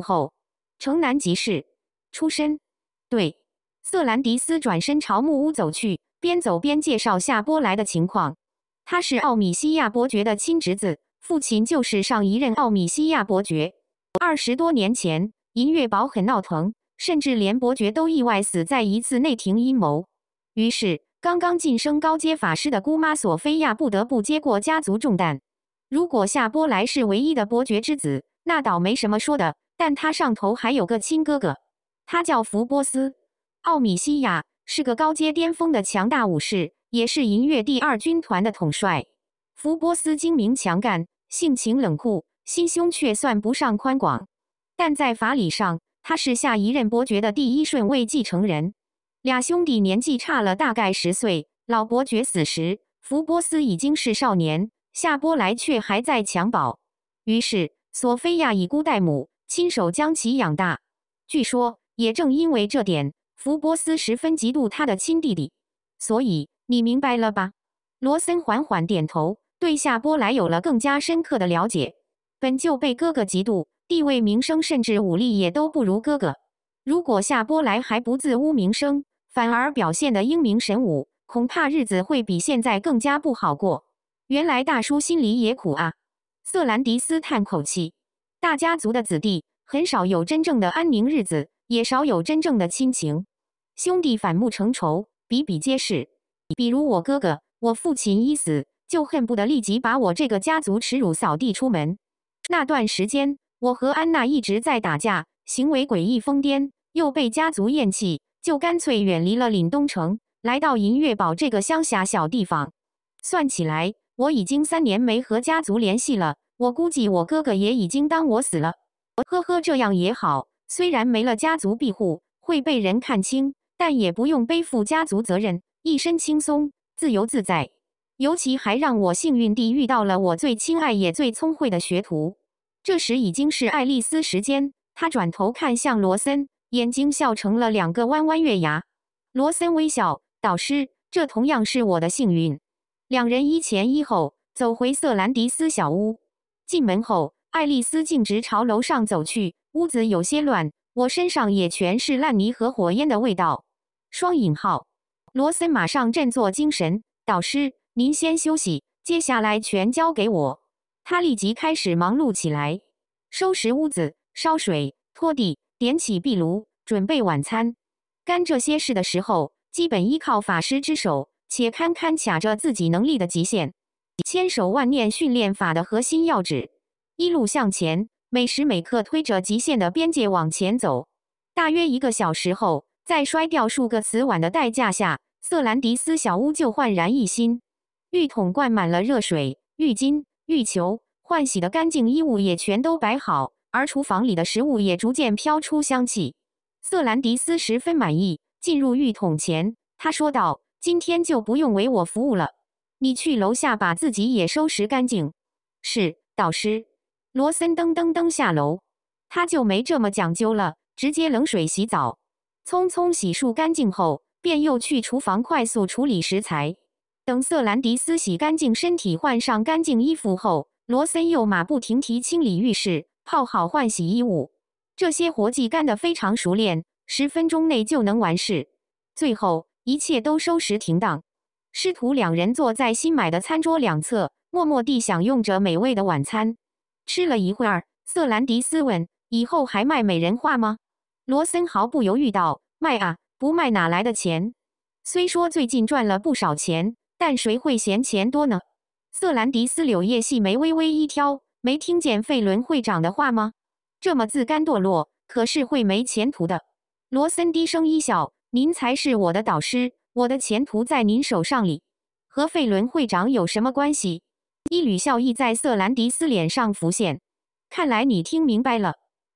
后城南集市出身，对瑟兰迪斯转身朝木屋走去，边走边介绍夏波莱的情况。他是奥米西亚伯爵的亲侄子，父亲就是上一任奥米西亚伯爵。二十多年前，银月堡很闹腾，甚至连伯爵都意外死在一次内廷阴谋。于是，刚刚晋升高阶法师的姑妈索菲亚不得不接过家族重担。如果夏波莱是唯一的伯爵之子，那倒没什么说的。但他上头还有个亲哥哥，他叫福波斯·奥米西亚，是个高阶巅峰的强大武士，也是银月第二军团的统帅。福波斯精明强干，性情冷酷，心胸却算不上宽广。但在法理上，他是下一任伯爵的第一顺位继承人。俩兄弟年纪差了大概十岁，老伯爵死时，福波斯已经是少年，夏波莱却还在襁褓。于是，索菲亚以姑代母。亲手将其养大，据说也正因为这点，福波斯十分嫉妒他的亲弟弟。所以你明白了吧？罗森缓缓点头，对夏波莱有了更加深刻的了解。本就被哥哥嫉妒，地位、名声甚至武力也都不如哥哥。如果夏波莱还不自污名声，反而表现得英明神武，恐怕日子会比现在更加不好过。原来大叔心里也苦啊！瑟兰迪斯叹口气。大家族的子弟很少有真正的安宁日子，也少有真正的亲情。兄弟反目成仇，比比皆是。比如我哥哥，我父亲一死，就恨不得立即把我这个家族耻辱扫地出门。那段时间，我和安娜一直在打架，行为诡异疯癫，又被家族厌弃，就干脆远离了岭东城，来到银月堡这个乡下小地方。算起来，我已经三年没和家族联系了。我估计我哥哥也已经当我死了。呵呵，这样也好，虽然没了家族庇护，会被人看清，但也不用背负家族责任，一身轻松，自由自在。尤其还让我幸运地遇到了我最亲爱也最聪慧的学徒。这时已经是爱丽丝时间，她转头看向罗森，眼睛笑成了两个弯弯月牙。罗森微笑，导师，这同样是我的幸运。两人一前一后走回瑟兰迪斯小屋。进门后，爱丽丝径直朝楼上走去。屋子有些乱，我身上也全是烂泥和火焰的味道。双引号，罗森马上振作精神：“导师，您先休息，接下来全交给我。”他立即开始忙碌起来，收拾屋子、烧水、拖地、点起壁炉、准备晚餐。干这些事的时候，基本依靠法师之手，且堪堪卡着自己能力的极限。千手万念训练法的核心要旨：一路向前，每时每刻推着极限的边界往前走。大约一个小时后，在摔掉数个瓷碗的代价下，瑟兰迪斯小屋就焕然一新。浴桶灌满了热水，浴巾、浴球、换洗的干净衣物也全都摆好，而厨房里的食物也逐渐飘出香气。瑟兰迪斯十分满意，进入浴桶前，他说道：“今天就不用为我服务了。”你去楼下把自己也收拾干净。是，导师。罗森噔噔噔下楼。他就没这么讲究了，直接冷水洗澡。匆匆洗漱干净后，便又去厨房快速处理食材。等瑟兰迪斯洗干净身体、换上干净衣服后，罗森又马不停蹄清理浴室、泡好换洗衣物。这些活计干得非常熟练，十分钟内就能完事。最后，一切都收拾停当。师徒两人坐在新买的餐桌两侧，默默地享用着美味的晚餐。吃了一会儿，瑟兰迪斯问：“以后还卖美人画吗？”罗森毫不犹豫道：“卖啊，不卖哪来的钱？虽说最近赚了不少钱，但谁会嫌钱多呢？”瑟兰迪斯柳叶细眉微微一挑，没听见费伦会长的话吗？这么自甘堕落，可是会没前途的。罗森低声一笑：“您才是我的导师。”我的前途在您手上里，和费伦会长有什么关系？一缕笑意在瑟兰迪斯脸上浮现。看来你听明白了。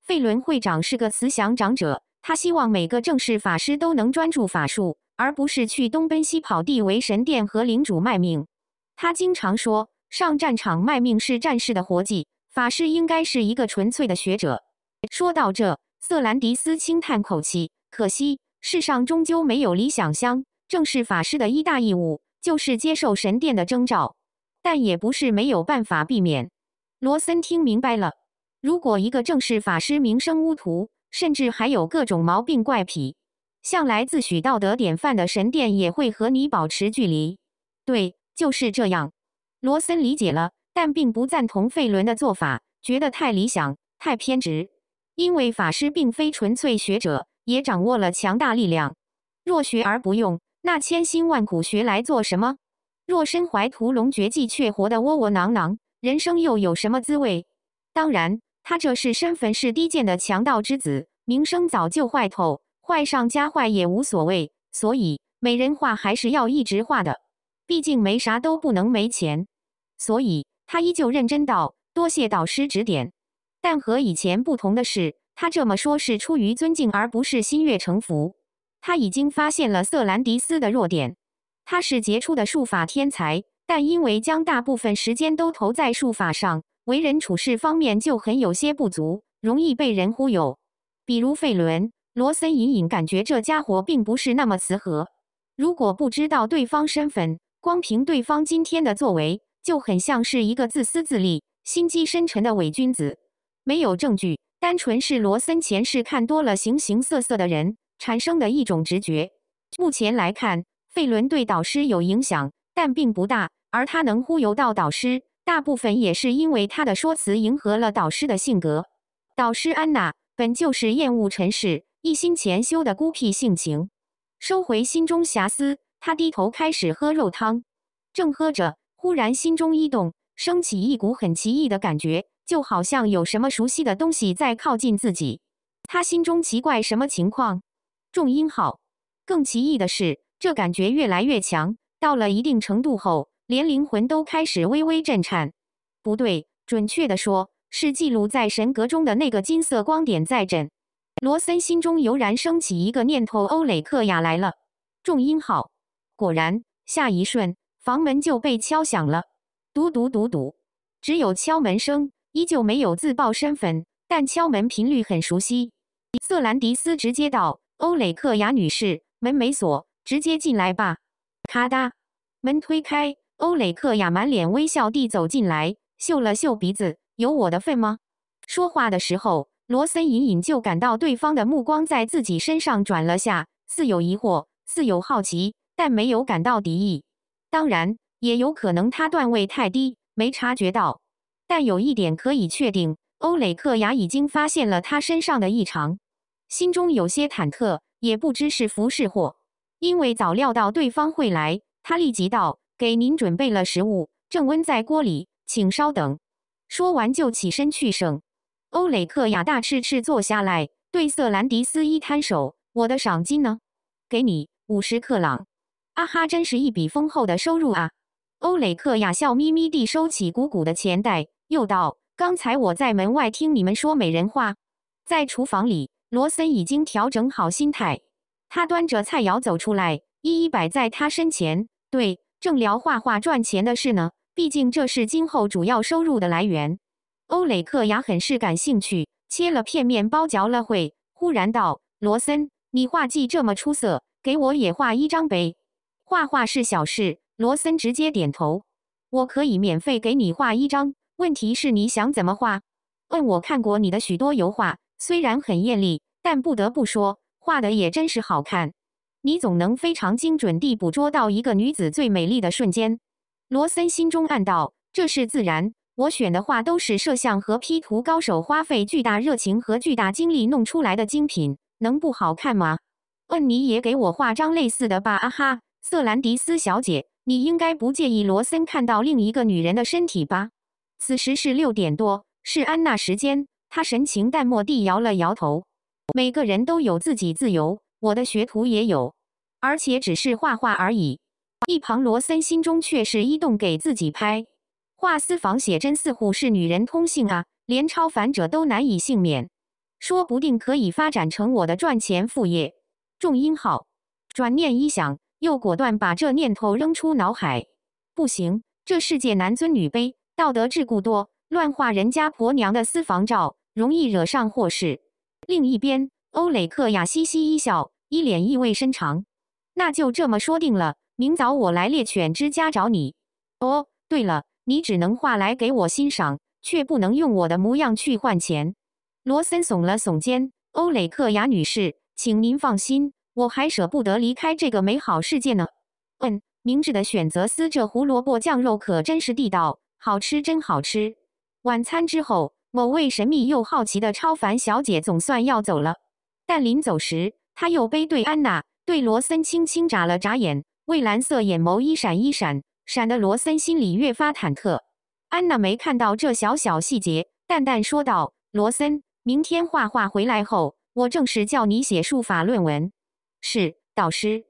费伦会长是个慈祥长者，他希望每个正式法师都能专注法术，而不是去东奔西跑地为神殿和领主卖命。他经常说，上战场卖命是战士的活计，法师应该是一个纯粹的学者。说到这，瑟兰迪斯轻叹口气，可惜世上终究没有理想乡。正式法师的一大义务就是接受神殿的征召，但也不是没有办法避免。罗森听明白了，如果一个正式法师名声污涂，甚至还有各种毛病怪癖，向来自诩道德典范的神殿也会和你保持距离。对，就是这样。罗森理解了，但并不赞同费伦的做法，觉得太理想、太偏执。因为法师并非纯粹学者，也掌握了强大力量，若学而不用。那千辛万苦学来做什么？若身怀屠龙绝技却活得窝窝囊囊，人生又有什么滋味？当然，他这是身份是低贱的强盗之子，名声早就坏透，坏上加坏也无所谓。所以，美人画还是要一直画的，毕竟没啥都不能没钱。所以，他依旧认真道：“多谢导师指点。”但和以前不同的是，他这么说，是出于尊敬，而不是心悦诚服。他已经发现了瑟兰迪斯的弱点。他是杰出的术法天才，但因为将大部分时间都投在术法上，为人处事方面就很有些不足，容易被人忽悠。比如费伦罗森，隐隐感觉这家伙并不是那么慈和。如果不知道对方身份，光凭对方今天的作为，就很像是一个自私自利、心机深沉的伪君子。没有证据，单纯是罗森前世看多了形形色色的人。产生的一种直觉。目前来看，费伦对导师有影响，但并不大。而他能忽悠到导师，大部分也是因为他的说辞迎合了导师的性格。导师安娜本就是厌恶尘世、一心潜修的孤僻性情。收回心中遐思，他低头开始喝肉汤。正喝着，忽然心中一动，升起一股很奇异的感觉，就好像有什么熟悉的东西在靠近自己。他心中奇怪，什么情况？重音号。更奇异的是，这感觉越来越强，到了一定程度后，连灵魂都开始微微震颤。不对，准确的说，是记录在神格中的那个金色光点在震。罗森心中油然升起一个念头：欧雷克亚来了。重音号。果然，下一瞬，房门就被敲响了。嘟嘟嘟嘟，只有敲门声，依旧没有自曝身份，但敲门频率很熟悉。瑟兰迪斯直接道。欧雷克雅女士，门没锁，直接进来吧。咔哒，门推开，欧雷克雅满脸微笑地走进来，嗅了嗅鼻子，有我的份吗？说话的时候，罗森隐隐就感到对方的目光在自己身上转了下，似有疑惑，似有好奇，但没有感到敌意。当然，也有可能他段位太低，没察觉到。但有一点可以确定，欧雷克雅已经发现了他身上的异常。心中有些忐忑，也不知是福是祸。因为早料到对方会来，他立即道：“给您准备了食物，正温在锅里，请稍等。”说完就起身去盛。欧雷克亚大赤赤坐下来，对瑟兰迪斯一摊手：“我的赏金呢？给你五十克朗。”“啊哈，真是一笔丰厚的收入啊！”欧雷克亚笑眯眯地收起鼓鼓的钱袋，又道：“刚才我在门外听你们说美人话，在厨房里。”罗森已经调整好心态，他端着菜肴走出来，一一摆在他身前。对，正聊画画赚钱的事呢，毕竟这是今后主要收入的来源。欧雷克雅很是感兴趣，切了片面包嚼了会，忽然道：“罗森，你画技这么出色，给我也画一张呗？画画是小事。”罗森直接点头：“我可以免费给你画一张，问题是你想怎么画？嗯，我看过你的许多油画。”虽然很艳丽，但不得不说，画的也真是好看。你总能非常精准地捕捉到一个女子最美丽的瞬间。罗森心中暗道：这是自然，我选的画都是摄像和 P 图高手花费巨大热情和巨大精力弄出来的精品，能不好看吗？嗯，你也给我画张类似的吧。啊哈，瑟兰迪斯小姐，你应该不介意罗森看到另一个女人的身体吧？此时是六点多，是安娜时间。他神情淡漠地摇了摇头。每个人都有自己自由，我的学徒也有，而且只是画画而已。一旁罗森心中却是一动，给自己拍画私房写真，似乎是女人通性啊，连超凡者都难以幸免。说不定可以发展成我的赚钱副业。重音号。转念一想，又果断把这念头扔出脑海。不行，这世界男尊女卑，道德桎梏多，乱画人家婆娘的私房照。容易惹上祸事。另一边，欧雷克雅嘻嘻一笑，一脸意味深长：“那就这么说定了，明早我来猎犬之家找你。”哦，对了，你只能画来给我欣赏，却不能用我的模样去换钱。罗森耸了耸肩：“欧雷克雅女士，请您放心，我还舍不得离开这个美好世界呢。”嗯，明智的选择，撕这胡萝卜酱肉可真是地道，好吃，真好吃。晚餐之后。某位神秘又好奇的超凡小姐总算要走了，但临走时，她又背对安娜，对罗森轻轻眨了眨眼，蔚蓝色眼眸一闪一闪，闪得罗森心里越发忐忑。安娜没看到这小小细节，淡淡说道：“罗森，明天画画回来后，我正式叫你写书法论文。”“是，导师。”